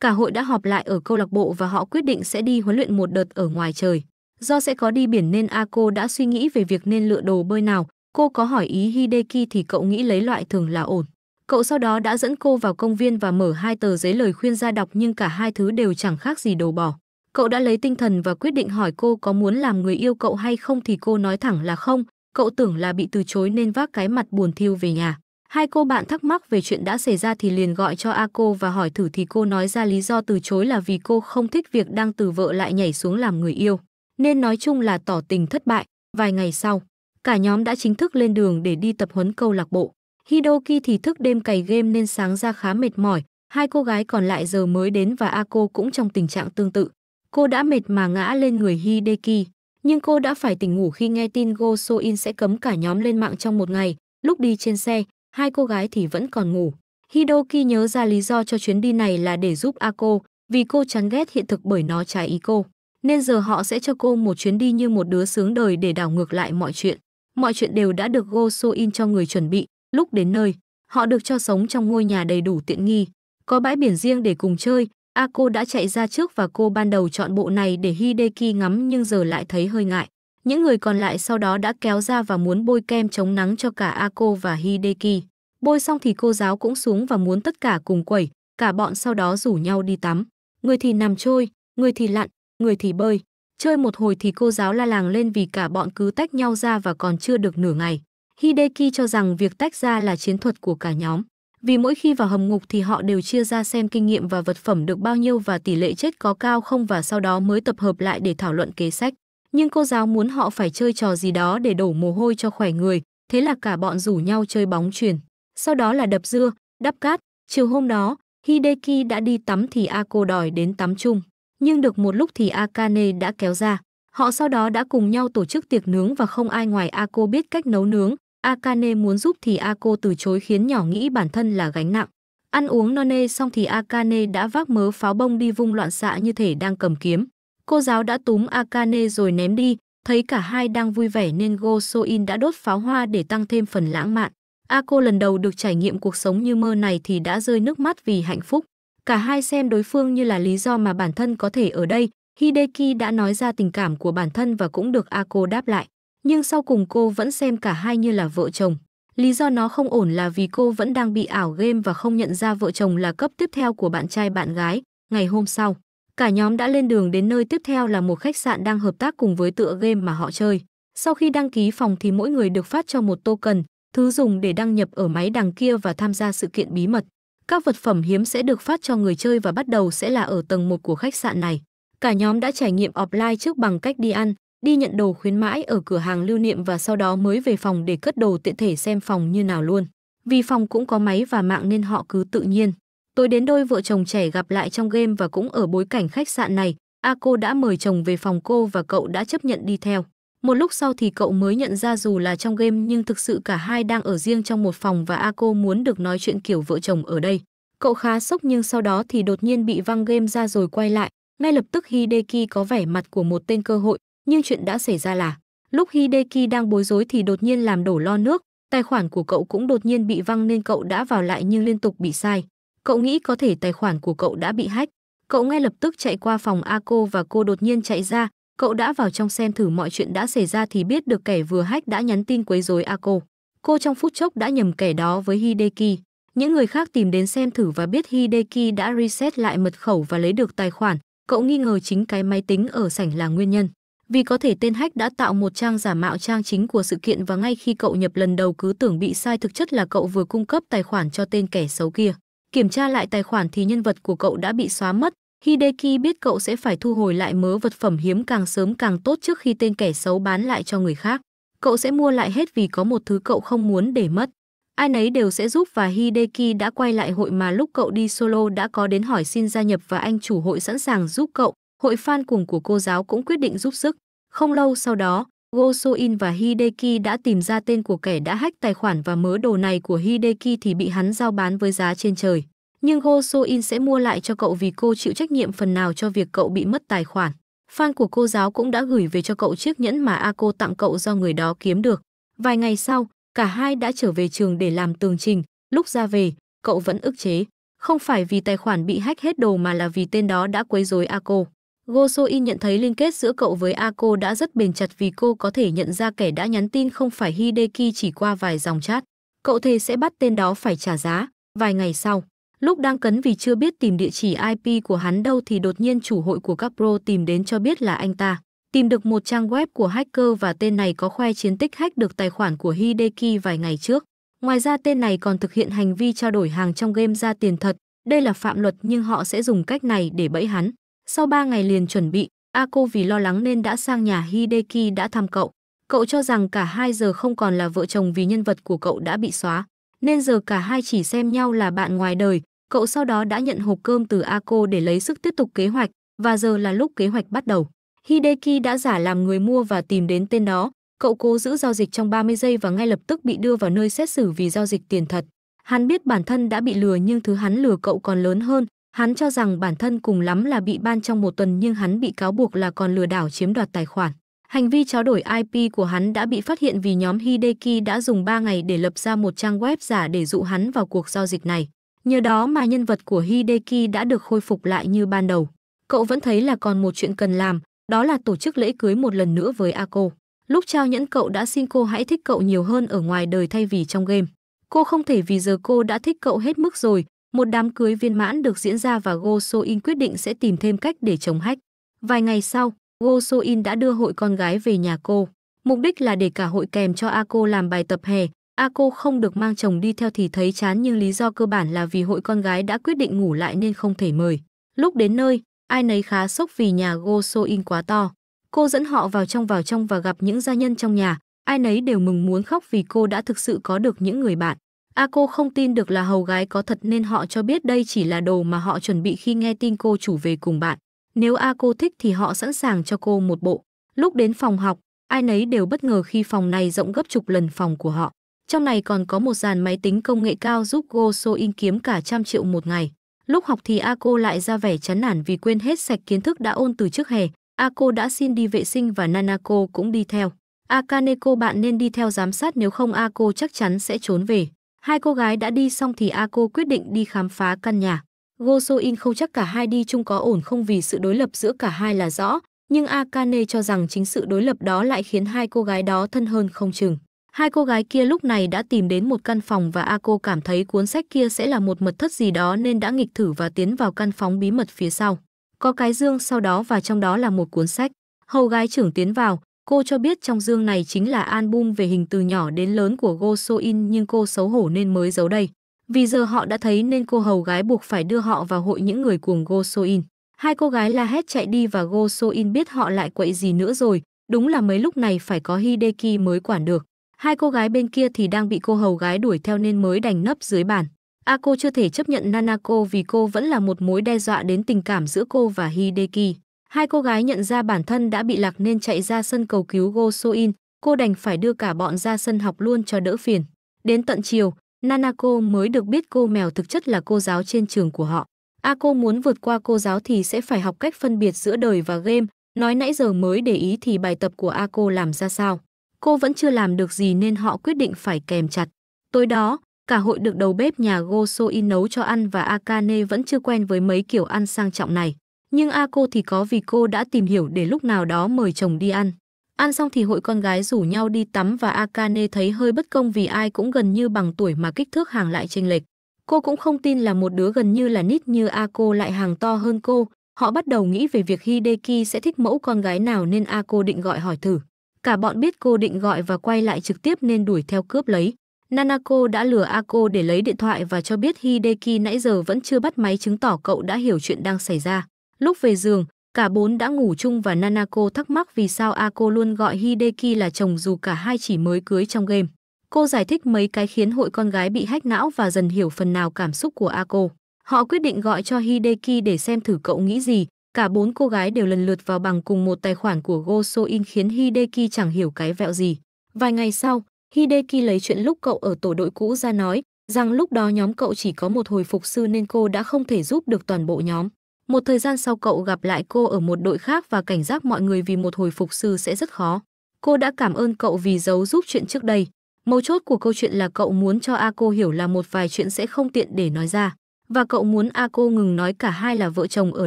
Cả hội đã họp lại ở câu lạc bộ và họ quyết định sẽ đi huấn luyện một đợt ở ngoài trời. Do sẽ có đi biển nên Ako đã suy nghĩ về việc nên lựa đồ bơi nào. Cô có hỏi ý Hideki thì cậu nghĩ lấy loại thường là ổn. Cậu sau đó đã dẫn cô vào công viên và mở hai tờ giấy lời khuyên ra đọc nhưng cả hai thứ đều chẳng khác gì đồ bỏ. Cậu đã lấy tinh thần và quyết định hỏi cô có muốn làm người yêu cậu hay không thì cô nói thẳng là không. Cậu tưởng là bị từ chối nên vác cái mặt buồn thiêu về nhà. Hai cô bạn thắc mắc về chuyện đã xảy ra thì liền gọi cho Ako và hỏi thử thì cô nói ra lý do từ chối là vì cô không thích việc đang từ vợ lại nhảy xuống làm người yêu nên nói chung là tỏ tình thất bại. Vài ngày sau, cả nhóm đã chính thức lên đường để đi tập huấn câu lạc bộ. Hidoki thì thức đêm cày game nên sáng ra khá mệt mỏi, hai cô gái còn lại giờ mới đến và Ako cũng trong tình trạng tương tự. Cô đã mệt mà ngã lên người Hideki, nhưng cô đã phải tỉnh ngủ khi nghe tin Go So In sẽ cấm cả nhóm lên mạng trong một ngày. Lúc đi trên xe, hai cô gái thì vẫn còn ngủ. Hidoki nhớ ra lý do cho chuyến đi này là để giúp Ako, vì cô chán ghét hiện thực bởi nó trái ý cô nên giờ họ sẽ cho cô một chuyến đi như một đứa sướng đời để đảo ngược lại mọi chuyện. Mọi chuyện đều đã được Go So In cho người chuẩn bị, lúc đến nơi, họ được cho sống trong ngôi nhà đầy đủ tiện nghi, có bãi biển riêng để cùng chơi. A cô đã chạy ra trước và cô ban đầu chọn bộ này để Hideki ngắm nhưng giờ lại thấy hơi ngại. Những người còn lại sau đó đã kéo ra và muốn bôi kem chống nắng cho cả A cô và Hideki. Bôi xong thì cô giáo cũng xuống và muốn tất cả cùng quẩy, cả bọn sau đó rủ nhau đi tắm. Người thì nằm trôi, người thì lặn, người thì bơi. Chơi một hồi thì cô giáo la làng lên vì cả bọn cứ tách nhau ra và còn chưa được nửa ngày. Hideki cho rằng việc tách ra là chiến thuật của cả nhóm. Vì mỗi khi vào hầm ngục thì họ đều chia ra xem kinh nghiệm và vật phẩm được bao nhiêu và tỷ lệ chết có cao không và sau đó mới tập hợp lại để thảo luận kế sách. Nhưng cô giáo muốn họ phải chơi trò gì đó để đổ mồ hôi cho khỏe người, thế là cả bọn rủ nhau chơi bóng chuyền. Sau đó là đập dưa, đắp cát. Chiều hôm đó, Hideki đã đi tắm thì Ako đòi đến tắm chung nhưng được một lúc thì Akane đã kéo ra. Họ sau đó đã cùng nhau tổ chức tiệc nướng và không ai ngoài Ako biết cách nấu nướng. Akane muốn giúp thì Ako từ chối khiến nhỏ nghĩ bản thân là gánh nặng. Ăn uống no nê xong thì Akane đã vác mớ pháo bông đi vung loạn xạ như thể đang cầm kiếm. Cô giáo đã túm Akane rồi ném đi, thấy cả hai đang vui vẻ nên Go Soin đã đốt pháo hoa để tăng thêm phần lãng mạn. Ako lần đầu được trải nghiệm cuộc sống như mơ này thì đã rơi nước mắt vì hạnh phúc. Cả hai xem đối phương như là lý do mà bản thân có thể ở đây. Hideki đã nói ra tình cảm của bản thân và cũng được Ako đáp lại. Nhưng sau cùng cô vẫn xem cả hai như là vợ chồng. Lý do nó không ổn là vì cô vẫn đang bị ảo game và không nhận ra vợ chồng là cấp tiếp theo của bạn trai bạn gái. Ngày hôm sau, cả nhóm đã lên đường đến nơi tiếp theo là một khách sạn đang hợp tác cùng với tựa game mà họ chơi. Sau khi đăng ký phòng thì mỗi người được phát cho một token, thứ dùng để đăng nhập ở máy đằng kia và tham gia sự kiện bí mật. Các vật phẩm hiếm sẽ được phát cho người chơi và bắt đầu sẽ là ở tầng 1 của khách sạn này. Cả nhóm đã trải nghiệm offline trước bằng cách đi ăn, đi nhận đồ khuyến mãi ở cửa hàng lưu niệm và sau đó mới về phòng để cất đồ tiện thể xem phòng như nào luôn. Vì phòng cũng có máy và mạng nên họ cứ tự nhiên. Tối đến đôi vợ chồng trẻ gặp lại trong game và cũng ở bối cảnh khách sạn này, A cô đã mời chồng về phòng cô và cậu đã chấp nhận đi theo. Một lúc sau thì cậu mới nhận ra dù là trong game nhưng thực sự cả hai đang ở riêng trong một phòng và Ako muốn được nói chuyện kiểu vợ chồng ở đây. Cậu khá sốc nhưng sau đó thì đột nhiên bị văng game ra rồi quay lại. Ngay lập tức Hideki có vẻ mặt của một tên cơ hội, nhưng chuyện đã xảy ra là lúc Hideki đang bối rối thì đột nhiên làm đổ lo nước, tài khoản của cậu cũng đột nhiên bị văng nên cậu đã vào lại nhưng liên tục bị sai. Cậu nghĩ có thể tài khoản của cậu đã bị hack. Cậu ngay lập tức chạy qua phòng Ako và cô đột nhiên chạy ra, Cậu đã vào trong xem thử mọi chuyện đã xảy ra thì biết được kẻ vừa hách đã nhắn tin quấy rối Ako. Cô trong phút chốc đã nhầm kẻ đó với Hideki. Những người khác tìm đến xem thử và biết Hideki đã reset lại mật khẩu và lấy được tài khoản. Cậu nghi ngờ chính cái máy tính ở sảnh là nguyên nhân. Vì có thể tên hách đã tạo một trang giả mạo trang chính của sự kiện và ngay khi cậu nhập lần đầu cứ tưởng bị sai thực chất là cậu vừa cung cấp tài khoản cho tên kẻ xấu kia. Kiểm tra lại tài khoản thì nhân vật của cậu đã bị xóa mất, Hideki biết cậu sẽ phải thu hồi lại mớ vật phẩm hiếm càng sớm càng tốt trước khi tên kẻ xấu bán lại cho người khác. Cậu sẽ mua lại hết vì có một thứ cậu không muốn để mất. Ai nấy đều sẽ giúp và Hideki đã quay lại hội mà lúc cậu đi solo đã có đến hỏi xin gia nhập và anh chủ hội sẵn sàng giúp cậu. Hội fan cùng của cô giáo cũng quyết định giúp sức. Không lâu sau đó, Gosoin và Hideki đã tìm ra tên của kẻ đã hack tài khoản và mớ đồ này của Hideki thì bị hắn giao bán với giá trên trời nhưng Go So In sẽ mua lại cho cậu vì cô chịu trách nhiệm phần nào cho việc cậu bị mất tài khoản. Fan của cô giáo cũng đã gửi về cho cậu chiếc nhẫn mà Ako tặng cậu do người đó kiếm được. Vài ngày sau, cả hai đã trở về trường để làm tường trình. Lúc ra về, cậu vẫn ức chế. Không phải vì tài khoản bị hack hết đồ mà là vì tên đó đã quấy rối Ako. Go So In nhận thấy liên kết giữa cậu với Ako đã rất bền chặt vì cô có thể nhận ra kẻ đã nhắn tin không phải Hideki chỉ qua vài dòng chat. Cậu thề sẽ bắt tên đó phải trả giá. Vài ngày sau, Lúc đang cấn vì chưa biết tìm địa chỉ IP của hắn đâu thì đột nhiên chủ hội của các pro tìm đến cho biết là anh ta. Tìm được một trang web của hacker và tên này có khoe chiến tích hack được tài khoản của Hideki vài ngày trước. Ngoài ra tên này còn thực hiện hành vi trao đổi hàng trong game ra tiền thật. Đây là phạm luật nhưng họ sẽ dùng cách này để bẫy hắn. Sau 3 ngày liền chuẩn bị, Ako vì lo lắng nên đã sang nhà Hideki đã thăm cậu. Cậu cho rằng cả hai giờ không còn là vợ chồng vì nhân vật của cậu đã bị xóa. Nên giờ cả hai chỉ xem nhau là bạn ngoài đời, Cậu sau đó đã nhận hộp cơm từ Ako để lấy sức tiếp tục kế hoạch và giờ là lúc kế hoạch bắt đầu. Hideki đã giả làm người mua và tìm đến tên đó. Cậu cố giữ giao dịch trong 30 giây và ngay lập tức bị đưa vào nơi xét xử vì giao dịch tiền thật. Hắn biết bản thân đã bị lừa nhưng thứ hắn lừa cậu còn lớn hơn. Hắn cho rằng bản thân cùng lắm là bị ban trong một tuần nhưng hắn bị cáo buộc là còn lừa đảo chiếm đoạt tài khoản. Hành vi trao đổi IP của hắn đã bị phát hiện vì nhóm Hideki đã dùng 3 ngày để lập ra một trang web giả để dụ hắn vào cuộc giao dịch này. Nhờ đó mà nhân vật của Hideki đã được khôi phục lại như ban đầu. Cậu vẫn thấy là còn một chuyện cần làm, đó là tổ chức lễ cưới một lần nữa với Ako. Lúc trao nhẫn cậu đã xin cô hãy thích cậu nhiều hơn ở ngoài đời thay vì trong game. Cô không thể vì giờ cô đã thích cậu hết mức rồi, một đám cưới viên mãn được diễn ra và Go So In quyết định sẽ tìm thêm cách để chống hách. Vài ngày sau, Go So In đã đưa hội con gái về nhà cô. Mục đích là để cả hội kèm cho Ako làm bài tập hè, A cô không được mang chồng đi theo thì thấy chán nhưng lý do cơ bản là vì hội con gái đã quyết định ngủ lại nên không thể mời. Lúc đến nơi, ai nấy khá sốc vì nhà Go So In quá to. Cô dẫn họ vào trong vào trong và gặp những gia nhân trong nhà, ai nấy đều mừng muốn khóc vì cô đã thực sự có được những người bạn. A cô không tin được là hầu gái có thật nên họ cho biết đây chỉ là đồ mà họ chuẩn bị khi nghe tin cô chủ về cùng bạn. Nếu A cô thích thì họ sẵn sàng cho cô một bộ. Lúc đến phòng học, ai nấy đều bất ngờ khi phòng này rộng gấp chục lần phòng của họ. Trong này còn có một dàn máy tính công nghệ cao giúp Go So In kiếm cả trăm triệu một ngày. Lúc học thì Ako lại ra vẻ chán nản vì quên hết sạch kiến thức đã ôn từ trước hè. Ako đã xin đi vệ sinh và Nanako cũng đi theo. Akaneko bạn nên đi theo giám sát nếu không Ako chắc chắn sẽ trốn về. Hai cô gái đã đi xong thì Ako quyết định đi khám phá căn nhà. Go So In không chắc cả hai đi chung có ổn không vì sự đối lập giữa cả hai là rõ, nhưng Akane cho rằng chính sự đối lập đó lại khiến hai cô gái đó thân hơn không chừng. Hai cô gái kia lúc này đã tìm đến một căn phòng và A cô cảm thấy cuốn sách kia sẽ là một mật thất gì đó nên đã nghịch thử và tiến vào căn phòng bí mật phía sau. Có cái dương sau đó và trong đó là một cuốn sách. Hầu gái trưởng tiến vào, cô cho biết trong dương này chính là album về hình từ nhỏ đến lớn của Go So In nhưng cô xấu hổ nên mới giấu đây. Vì giờ họ đã thấy nên cô hầu gái buộc phải đưa họ vào hội những người cuồng Go So In. Hai cô gái la hét chạy đi và Go So In biết họ lại quậy gì nữa rồi, đúng là mấy lúc này phải có Hideki mới quản được. Hai cô gái bên kia thì đang bị cô hầu gái đuổi theo nên mới đành nấp dưới bàn. A cô chưa thể chấp nhận Nanako vì cô vẫn là một mối đe dọa đến tình cảm giữa cô và Hideki. Hai cô gái nhận ra bản thân đã bị lạc nên chạy ra sân cầu cứu Gosoin, cô đành phải đưa cả bọn ra sân học luôn cho đỡ phiền. Đến tận chiều, Nanako mới được biết cô mèo thực chất là cô giáo trên trường của họ. A cô muốn vượt qua cô giáo thì sẽ phải học cách phân biệt giữa đời và game, nói nãy giờ mới để ý thì bài tập của A cô làm ra sao cô vẫn chưa làm được gì nên họ quyết định phải kèm chặt. Tối đó, cả hội được đầu bếp nhà Gosoi nấu cho ăn và Akane vẫn chưa quen với mấy kiểu ăn sang trọng này. Nhưng A cô thì có vì cô đã tìm hiểu để lúc nào đó mời chồng đi ăn. Ăn xong thì hội con gái rủ nhau đi tắm và Akane thấy hơi bất công vì ai cũng gần như bằng tuổi mà kích thước hàng lại chênh lệch. Cô cũng không tin là một đứa gần như là nít như A cô lại hàng to hơn cô. Họ bắt đầu nghĩ về việc Hideki sẽ thích mẫu con gái nào nên A cô định gọi hỏi thử. Cả bọn biết cô định gọi và quay lại trực tiếp nên đuổi theo cướp lấy. Nanako đã lừa Ako để lấy điện thoại và cho biết Hideki nãy giờ vẫn chưa bắt máy chứng tỏ cậu đã hiểu chuyện đang xảy ra. Lúc về giường, cả bốn đã ngủ chung và Nanako thắc mắc vì sao Ako luôn gọi Hideki là chồng dù cả hai chỉ mới cưới trong game. Cô giải thích mấy cái khiến hội con gái bị hách não và dần hiểu phần nào cảm xúc của Ako. Họ quyết định gọi cho Hideki để xem thử cậu nghĩ gì, Cả bốn cô gái đều lần lượt vào bằng cùng một tài khoản của Go So In khiến Hideki chẳng hiểu cái vẹo gì. Vài ngày sau, Hideki lấy chuyện lúc cậu ở tổ đội cũ ra nói rằng lúc đó nhóm cậu chỉ có một hồi phục sư nên cô đã không thể giúp được toàn bộ nhóm. Một thời gian sau cậu gặp lại cô ở một đội khác và cảnh giác mọi người vì một hồi phục sư sẽ rất khó. Cô đã cảm ơn cậu vì giấu giúp chuyện trước đây. Mấu chốt của câu chuyện là cậu muốn cho A cô hiểu là một vài chuyện sẽ không tiện để nói ra. Và cậu muốn A cô ngừng nói cả hai là vợ chồng ở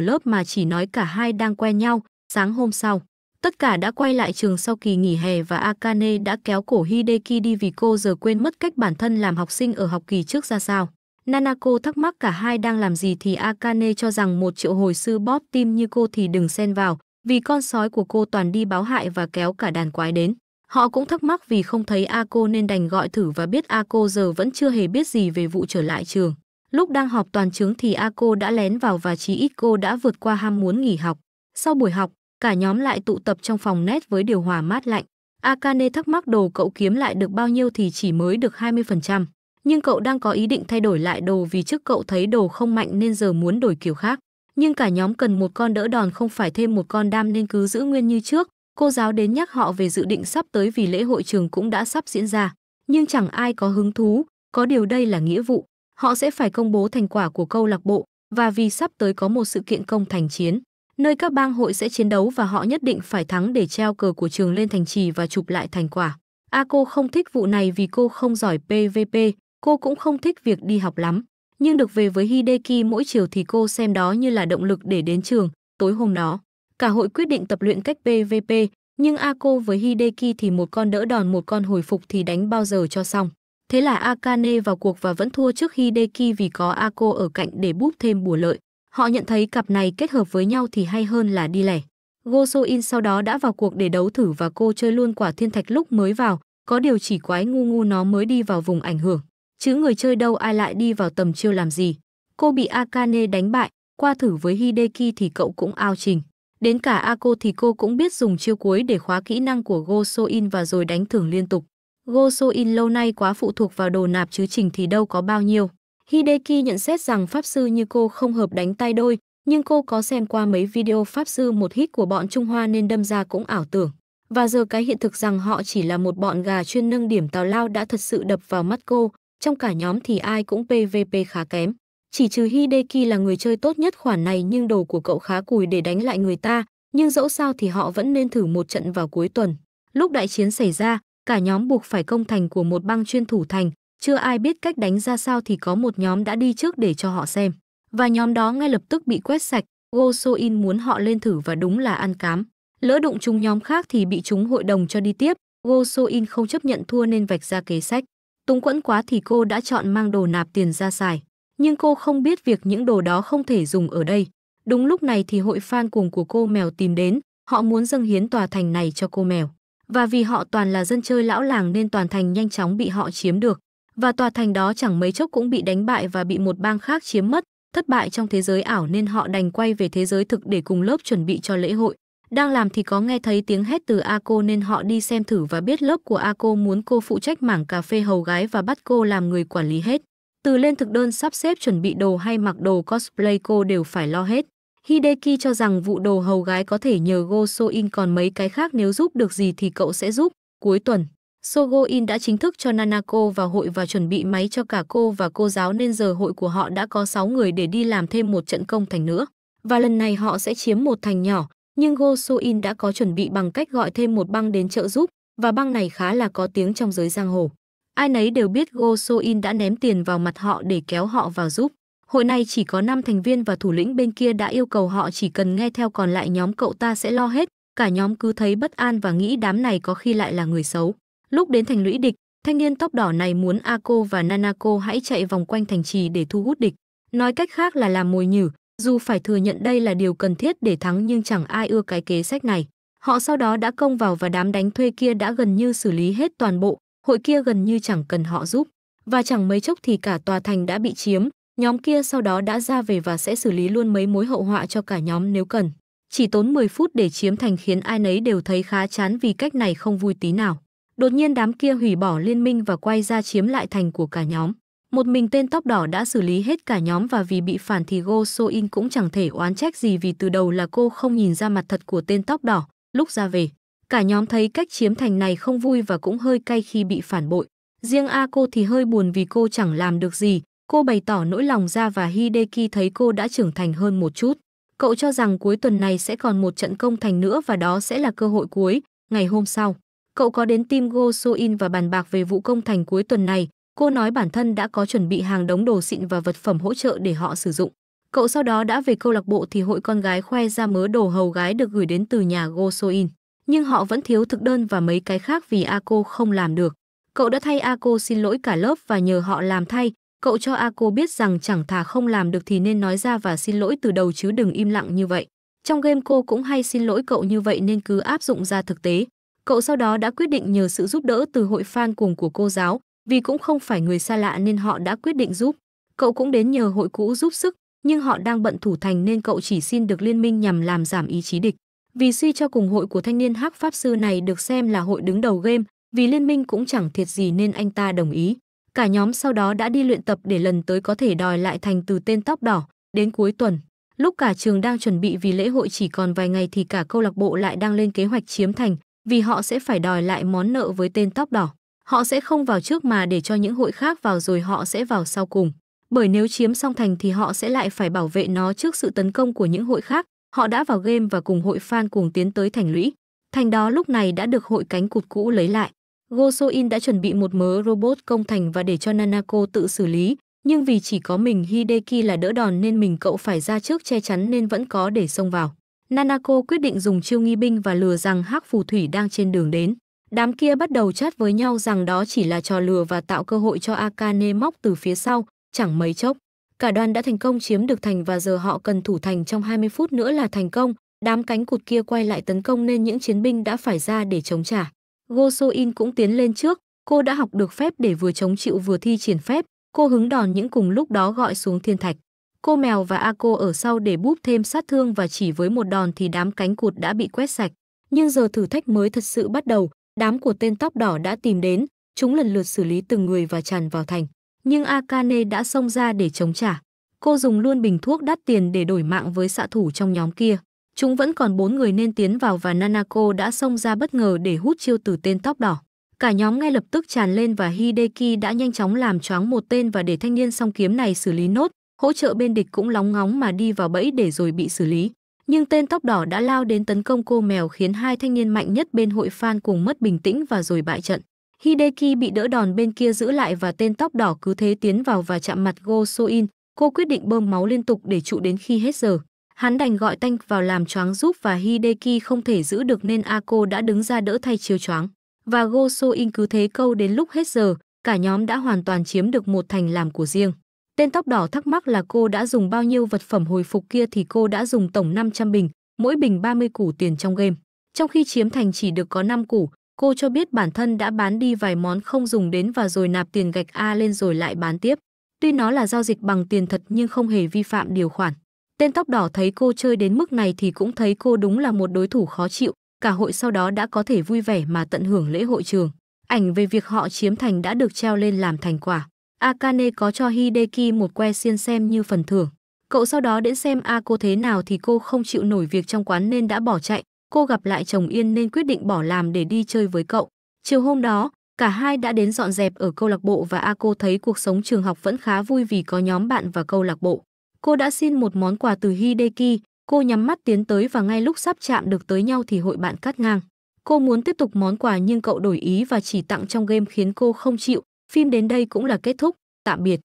lớp mà chỉ nói cả hai đang quen nhau, sáng hôm sau. Tất cả đã quay lại trường sau kỳ nghỉ hè và Akane đã kéo cổ Hideki đi vì cô giờ quên mất cách bản thân làm học sinh ở học kỳ trước ra sao. Nanako thắc mắc cả hai đang làm gì thì Akane cho rằng một triệu hồi sư bóp tim như cô thì đừng xen vào, vì con sói của cô toàn đi báo hại và kéo cả đàn quái đến. Họ cũng thắc mắc vì không thấy A cô nên đành gọi thử và biết A cô giờ vẫn chưa hề biết gì về vụ trở lại trường. Lúc đang họp toàn chứng thì A cô đã lén vào và chí ít cô đã vượt qua ham muốn nghỉ học. Sau buổi học, cả nhóm lại tụ tập trong phòng nét với điều hòa mát lạnh. Akane thắc mắc đồ cậu kiếm lại được bao nhiêu thì chỉ mới được 20%. Nhưng cậu đang có ý định thay đổi lại đồ vì trước cậu thấy đồ không mạnh nên giờ muốn đổi kiểu khác. Nhưng cả nhóm cần một con đỡ đòn không phải thêm một con đam nên cứ giữ nguyên như trước. Cô giáo đến nhắc họ về dự định sắp tới vì lễ hội trường cũng đã sắp diễn ra. Nhưng chẳng ai có hứng thú, có điều đây là nghĩa vụ họ sẽ phải công bố thành quả của câu lạc bộ và vì sắp tới có một sự kiện công thành chiến, nơi các bang hội sẽ chiến đấu và họ nhất định phải thắng để treo cờ của trường lên thành trì và chụp lại thành quả. A cô không thích vụ này vì cô không giỏi PVP, cô cũng không thích việc đi học lắm. Nhưng được về với Hideki mỗi chiều thì cô xem đó như là động lực để đến trường, tối hôm đó. Cả hội quyết định tập luyện cách PVP, nhưng A cô với Hideki thì một con đỡ đòn một con hồi phục thì đánh bao giờ cho xong. Thế là Akane vào cuộc và vẫn thua trước Hideki vì có Ako ở cạnh để búp thêm bùa lợi. Họ nhận thấy cặp này kết hợp với nhau thì hay hơn là đi lẻ. Gosoin sau đó đã vào cuộc để đấu thử và cô chơi luôn quả thiên thạch lúc mới vào, có điều chỉ quái ngu ngu nó mới đi vào vùng ảnh hưởng. Chứ người chơi đâu ai lại đi vào tầm chiêu làm gì. Cô bị Akane đánh bại, qua thử với Hideki thì cậu cũng ao trình. Đến cả Ako thì cô cũng biết dùng chiêu cuối để khóa kỹ năng của Gosoin và rồi đánh thưởng liên tục. Gosoin lâu nay quá phụ thuộc vào đồ nạp chứ trình thì đâu có bao nhiêu. Hideki nhận xét rằng pháp sư như cô không hợp đánh tay đôi, nhưng cô có xem qua mấy video pháp sư một hit của bọn Trung Hoa nên đâm ra cũng ảo tưởng. Và giờ cái hiện thực rằng họ chỉ là một bọn gà chuyên nâng điểm tào lao đã thật sự đập vào mắt cô, trong cả nhóm thì ai cũng PVP khá kém. Chỉ trừ Hideki là người chơi tốt nhất khoản này nhưng đồ của cậu khá cùi để đánh lại người ta, nhưng dẫu sao thì họ vẫn nên thử một trận vào cuối tuần. Lúc đại chiến xảy ra, cả nhóm buộc phải công thành của một băng chuyên thủ thành, chưa ai biết cách đánh ra sao thì có một nhóm đã đi trước để cho họ xem. Và nhóm đó ngay lập tức bị quét sạch, Go So In muốn họ lên thử và đúng là ăn cám. Lỡ đụng chúng nhóm khác thì bị chúng hội đồng cho đi tiếp, Go So In không chấp nhận thua nên vạch ra kế sách. Túng quẫn quá thì cô đã chọn mang đồ nạp tiền ra xài. Nhưng cô không biết việc những đồ đó không thể dùng ở đây. Đúng lúc này thì hội fan cuồng của cô mèo tìm đến, họ muốn dâng hiến tòa thành này cho cô mèo và vì họ toàn là dân chơi lão làng nên toàn thành nhanh chóng bị họ chiếm được và tòa thành đó chẳng mấy chốc cũng bị đánh bại và bị một bang khác chiếm mất thất bại trong thế giới ảo nên họ đành quay về thế giới thực để cùng lớp chuẩn bị cho lễ hội đang làm thì có nghe thấy tiếng hét từ a nên họ đi xem thử và biết lớp của a muốn cô phụ trách mảng cà phê hầu gái và bắt cô làm người quản lý hết từ lên thực đơn sắp xếp chuẩn bị đồ hay mặc đồ cosplay cô đều phải lo hết Hideki cho rằng vụ đồ hầu gái có thể nhờ Go So In còn mấy cái khác nếu giúp được gì thì cậu sẽ giúp. Cuối tuần, Sogo In đã chính thức cho Nanako vào hội và chuẩn bị máy cho cả cô và cô giáo nên giờ hội của họ đã có 6 người để đi làm thêm một trận công thành nữa. Và lần này họ sẽ chiếm một thành nhỏ, nhưng Go So In đã có chuẩn bị bằng cách gọi thêm một băng đến trợ giúp và băng này khá là có tiếng trong giới giang hồ. Ai nấy đều biết Go So In đã ném tiền vào mặt họ để kéo họ vào giúp. Hội này chỉ có 5 thành viên và thủ lĩnh bên kia đã yêu cầu họ chỉ cần nghe theo còn lại nhóm cậu ta sẽ lo hết, cả nhóm cứ thấy bất an và nghĩ đám này có khi lại là người xấu. Lúc đến thành lũy địch, thanh niên tóc đỏ này muốn Ako và Nanako hãy chạy vòng quanh thành trì để thu hút địch. Nói cách khác là làm mồi nhử, dù phải thừa nhận đây là điều cần thiết để thắng nhưng chẳng ai ưa cái kế sách này. Họ sau đó đã công vào và đám đánh thuê kia đã gần như xử lý hết toàn bộ, hội kia gần như chẳng cần họ giúp. Và chẳng mấy chốc thì cả tòa thành đã bị chiếm, Nhóm kia sau đó đã ra về và sẽ xử lý luôn mấy mối hậu họa cho cả nhóm nếu cần. Chỉ tốn 10 phút để chiếm thành khiến ai nấy đều thấy khá chán vì cách này không vui tí nào. Đột nhiên đám kia hủy bỏ liên minh và quay ra chiếm lại thành của cả nhóm. Một mình tên tóc đỏ đã xử lý hết cả nhóm và vì bị phản thì Go So In cũng chẳng thể oán trách gì vì từ đầu là cô không nhìn ra mặt thật của tên tóc đỏ lúc ra về. Cả nhóm thấy cách chiếm thành này không vui và cũng hơi cay khi bị phản bội. Riêng A cô thì hơi buồn vì cô chẳng làm được gì, Cô bày tỏ nỗi lòng ra và Hideki thấy cô đã trưởng thành hơn một chút. Cậu cho rằng cuối tuần này sẽ còn một trận công thành nữa và đó sẽ là cơ hội cuối. Ngày hôm sau, cậu có đến team Go In và bàn bạc về vụ công thành cuối tuần này. Cô nói bản thân đã có chuẩn bị hàng đống đồ xịn và vật phẩm hỗ trợ để họ sử dụng. Cậu sau đó đã về câu lạc bộ thì hội con gái khoe ra mớ đồ hầu gái được gửi đến từ nhà Go In Nhưng họ vẫn thiếu thực đơn và mấy cái khác vì A cô không làm được. Cậu đã thay A cô xin lỗi cả lớp và nhờ họ làm thay, Cậu cho A cô biết rằng chẳng thà không làm được thì nên nói ra và xin lỗi từ đầu chứ đừng im lặng như vậy. Trong game cô cũng hay xin lỗi cậu như vậy nên cứ áp dụng ra thực tế. Cậu sau đó đã quyết định nhờ sự giúp đỡ từ hội fan cùng của cô giáo, vì cũng không phải người xa lạ nên họ đã quyết định giúp. Cậu cũng đến nhờ hội cũ giúp sức, nhưng họ đang bận thủ thành nên cậu chỉ xin được liên minh nhằm làm giảm ý chí địch. Vì suy cho cùng hội của thanh niên hắc pháp sư này được xem là hội đứng đầu game, vì liên minh cũng chẳng thiệt gì nên anh ta đồng ý. Cả nhóm sau đó đã đi luyện tập để lần tới có thể đòi lại thành từ tên tóc đỏ. Đến cuối tuần, lúc cả trường đang chuẩn bị vì lễ hội chỉ còn vài ngày thì cả câu lạc bộ lại đang lên kế hoạch chiếm thành vì họ sẽ phải đòi lại món nợ với tên tóc đỏ. Họ sẽ không vào trước mà để cho những hội khác vào rồi họ sẽ vào sau cùng. Bởi nếu chiếm xong thành thì họ sẽ lại phải bảo vệ nó trước sự tấn công của những hội khác. Họ đã vào game và cùng hội fan cùng tiến tới thành lũy. Thành đó lúc này đã được hội cánh cụt cũ lấy lại. Gosoin đã chuẩn bị một mớ robot công thành và để cho Nanako tự xử lý, nhưng vì chỉ có mình Hideki là đỡ đòn nên mình cậu phải ra trước che chắn nên vẫn có để xông vào. Nanako quyết định dùng chiêu nghi binh và lừa rằng hắc phù thủy đang trên đường đến. Đám kia bắt đầu chat với nhau rằng đó chỉ là trò lừa và tạo cơ hội cho Akane móc từ phía sau, chẳng mấy chốc. Cả đoàn đã thành công chiếm được thành và giờ họ cần thủ thành trong 20 phút nữa là thành công. Đám cánh cụt kia quay lại tấn công nên những chiến binh đã phải ra để chống trả. Go So In cũng tiến lên trước, cô đã học được phép để vừa chống chịu vừa thi triển phép, cô hứng đòn những cùng lúc đó gọi xuống thiên thạch. Cô mèo và A cô ở sau để búp thêm sát thương và chỉ với một đòn thì đám cánh cụt đã bị quét sạch. Nhưng giờ thử thách mới thật sự bắt đầu, đám của tên tóc đỏ đã tìm đến, chúng lần lượt xử lý từng người và tràn vào thành. Nhưng Akane đã xông ra để chống trả. Cô dùng luôn bình thuốc đắt tiền để đổi mạng với xạ thủ trong nhóm kia. Chúng vẫn còn bốn người nên tiến vào và Nanako đã xông ra bất ngờ để hút chiêu từ tên tóc đỏ. Cả nhóm ngay lập tức tràn lên và Hideki đã nhanh chóng làm choáng một tên và để thanh niên song kiếm này xử lý nốt, hỗ trợ bên địch cũng lóng ngóng mà đi vào bẫy để rồi bị xử lý. Nhưng tên tóc đỏ đã lao đến tấn công cô mèo khiến hai thanh niên mạnh nhất bên hội fan cùng mất bình tĩnh và rồi bại trận. Hideki bị đỡ đòn bên kia giữ lại và tên tóc đỏ cứ thế tiến vào và chạm mặt Go Soin. Cô quyết định bơm máu liên tục để trụ đến khi hết giờ. Hắn đành gọi Tanh vào làm choáng giúp và Hideki không thể giữ được nên Ako đã đứng ra đỡ thay chiếu choáng. Và Goso In cứ thế câu đến lúc hết giờ, cả nhóm đã hoàn toàn chiếm được một thành làm của riêng. Tên tóc đỏ thắc mắc là cô đã dùng bao nhiêu vật phẩm hồi phục kia thì cô đã dùng tổng 500 bình, mỗi bình 30 củ tiền trong game. Trong khi chiếm thành chỉ được có 5 củ, cô cho biết bản thân đã bán đi vài món không dùng đến và rồi nạp tiền gạch A lên rồi lại bán tiếp. Tuy nó là giao dịch bằng tiền thật nhưng không hề vi phạm điều khoản. Tên tóc đỏ thấy cô chơi đến mức này thì cũng thấy cô đúng là một đối thủ khó chịu, cả hội sau đó đã có thể vui vẻ mà tận hưởng lễ hội trường. Ảnh về việc họ chiếm thành đã được treo lên làm thành quả. Akane có cho Hideki một que xiên xem như phần thưởng. Cậu sau đó đến xem A cô thế nào thì cô không chịu nổi việc trong quán nên đã bỏ chạy. Cô gặp lại chồng Yên nên quyết định bỏ làm để đi chơi với cậu. Chiều hôm đó, cả hai đã đến dọn dẹp ở câu lạc bộ và A cô thấy cuộc sống trường học vẫn khá vui vì có nhóm bạn và câu lạc bộ. Cô đã xin một món quà từ Hideki, cô nhắm mắt tiến tới và ngay lúc sắp chạm được tới nhau thì hội bạn cắt ngang. Cô muốn tiếp tục món quà nhưng cậu đổi ý và chỉ tặng trong game khiến cô không chịu. Phim đến đây cũng là kết thúc, tạm biệt.